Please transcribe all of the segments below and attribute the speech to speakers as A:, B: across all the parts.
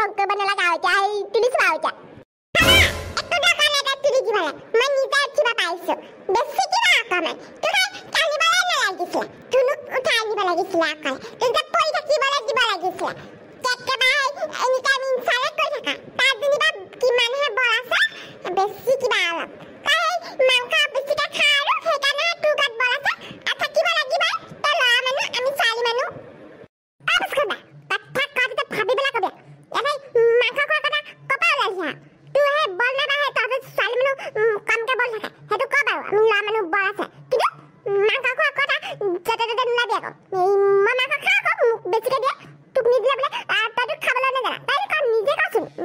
A: không cơ bên là cầu cho ai tôi đi xem bao chả hả tôi đã quan hệ ra tôi đi gì mà là mà như ta chưa bao bao sự để xí cái nào còn mà tôi thấy cái gì bao là cái gì xí tôi nước cũng thay gì bao là cái gì nào còn tôi đã quay ra gì bao là gì bao là cái gì chả cái bao anh ta mình sao lại quay ra cả ta đi bao cái mà nó bao là sao để xí cái bao là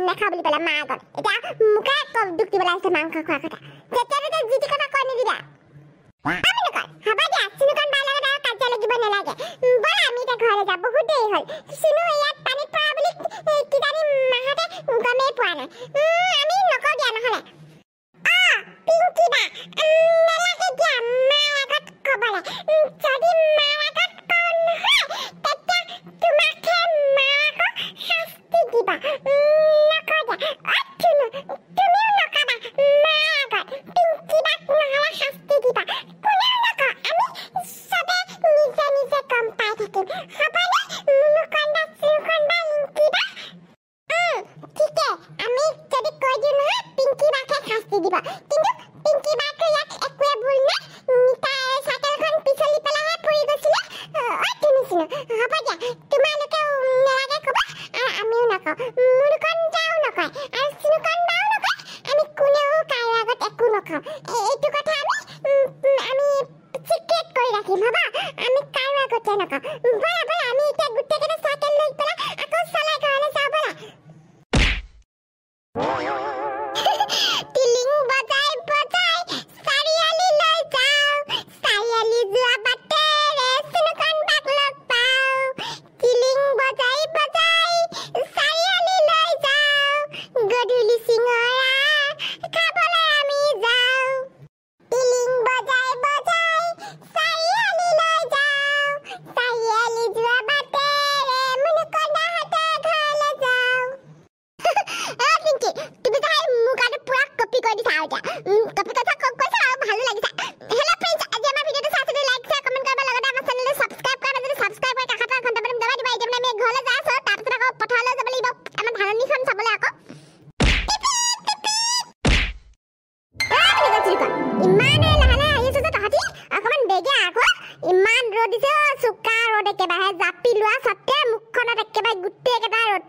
A: নেখাওঁ বুলি ক'লে মাৰ আগত এতিয়া মোকাই কল দুখ দিবলৈ আহিছে মাংস খোৱা কথা তেতিয়া তেতিয়া যি টি কথা কয় নিদিয়া হ'ব দিয়া চিনুখন ভাল লগত আৰু কাজিয়া লাগিব নালাগে ব'লা আমি এতিয়া ঘৰলৈ যাওঁ বহুত দেৰি হ'ল চিনু ইয়াত দিবা কিন্তু পিংকিবাক ইয়াত একোৱে ভুল নাই নিতাই চাইকেলখন পিছলি পেলাই ফুৰি গৈছিলে শুনিছিলো হ'ব দিয়া তোমালোকেও নেলাগে ক'ব আমিও নকওঁ মোৰ দুখন যাওঁ নকয়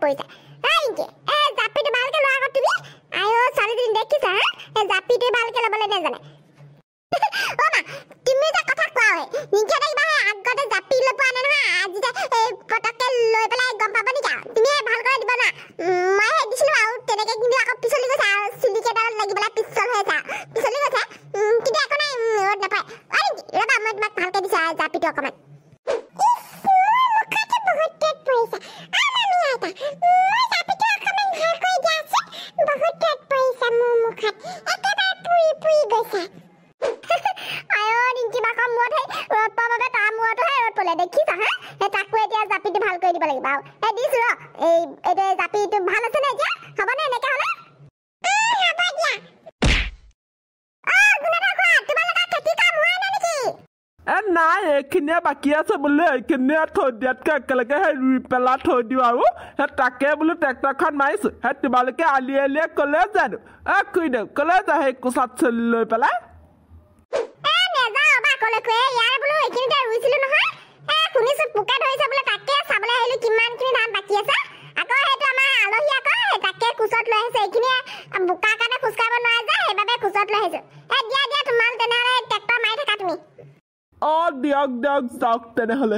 A: পৰিছে আই গে এ জাপিটো ভালকৈ লোৱাৰ আগত তুমি আইঅ' ছোৱালীজনী দেখিছা হা এই জাপিটোৱে ভালকৈ ল'বলৈ নাজানে দে জাপি তো ভাল আছে নে এতিয়া হ'ব নে এনেকে হ'লে নাই তোমালোকে আলি আলিয়ে ক'লে জানো অ' যা সেই কোচাত চলি লৈ পেলাই খোজত লৈ আহিছে এইখিনি বোকা কাৰণে খোজকাঢ়িব নোৱাৰে যে সেইবাবে খোজত লৈ আহিছো এই দিয়া দিয়া তোমাক তেনেহ'লে ট্ৰেক্টৰ মাৰি থাকা তুমি অ দিয়ক দিয়ক যাওক তেনেহ'লে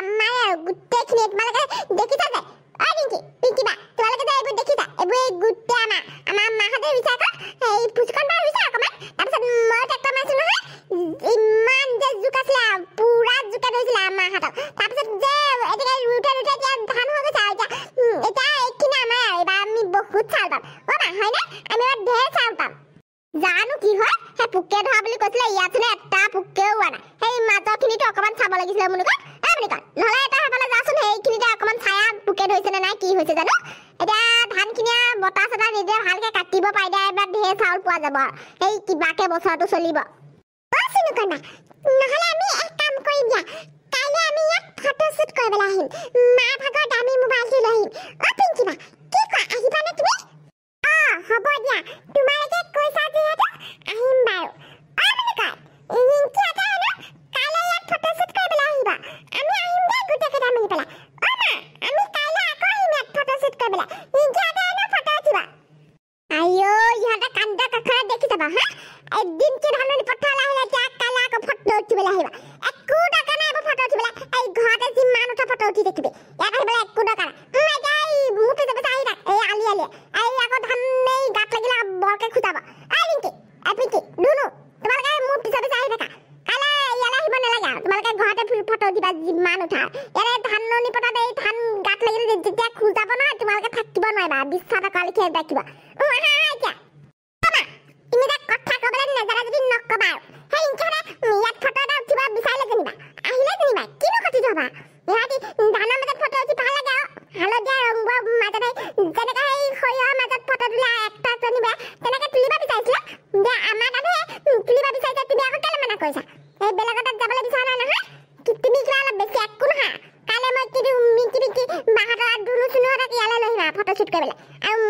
A: তাৰপিছত যে এতিয়া ৰুটে ৰুটে এতিয়া ধান হৈ গৈছে আৰু এতিয়া এতিয়া এইখিনি আমাৰ এইবাৰ আমি বহুত চাউল পাম অ' হয়নে আমি এবাৰ ঢেৰ চাউল পাম জানো কি হয় সেই পোকে ধৰা বুলি কৈছিলে ইয়াত চোন এটা পোকেও হোৱা নাই সেই মাজৰখিনিতো অকণমান চাব লাগিছিলে মোৰ লগত এই বুলি কয় নহ'লে এটা সেইফালে যাচোন সেইখিনিতে অকণমান চাই আৰু পোকে ধৰিছেনে নাই কি হৈছে জানো এতিয়া ধানখিনি আৰু বতাহ চতাহ নিজে ভালকৈ কাটিব পাৰিলে এবাৰ ঢেৰ চাউল পোৱা যাব আৰু সেই কিবাকৈ বছৰটো চলিব প্ৰস্তুত কৰিবলৈ আহিম মা ভাগৰ দামী মোবাইলটো লৈ আহিম অ পিংকি মা কি কোৱা আহিবানে তুমি অ হ'ব দিয়া তোমালোকে কৈছা যিহেতু আহিম বাৰু ফটো উঠি দেখিবি এবাৰ বোলে একো দৰকাৰ মোৰতো যাব চাই থাক এই আলি আলি আই আকৌ ধান এই গাত লাগিলে বৰকে খুটাব আই পিংকি আই পিংকি দুনো তোমালোকে মোৰ পিছতে চাই থাকা ইহঁতি দানৰ মাজত ফটো উঠি ভাল লাগে হালধীয়া ৰংবোৰৰ মাজতে যেনেকৈ সেই সৰিয়হৰ মাজত ফটো তোলা এক্টাৰজনী বেয়া তেনেকৈ তুলিব বিচাৰিছিলে যে আমাৰ তাতে তুলিব বিচাৰিছে তুমি আকৌ কেলৈ মানা কৰিছা এই বেলেগৰ তাত যাবলৈ বিচৰা নাই নহয় কি তুমি কিবা অলপ বেছি একো নহয় কাইলৈ মই কিন্তু মিকি মিকি মাহঁতৰ দুলু চুলুহঁতক ইয়ালৈ লৈ আহিম ফটো শ্বুট কৰিবলৈ আৰু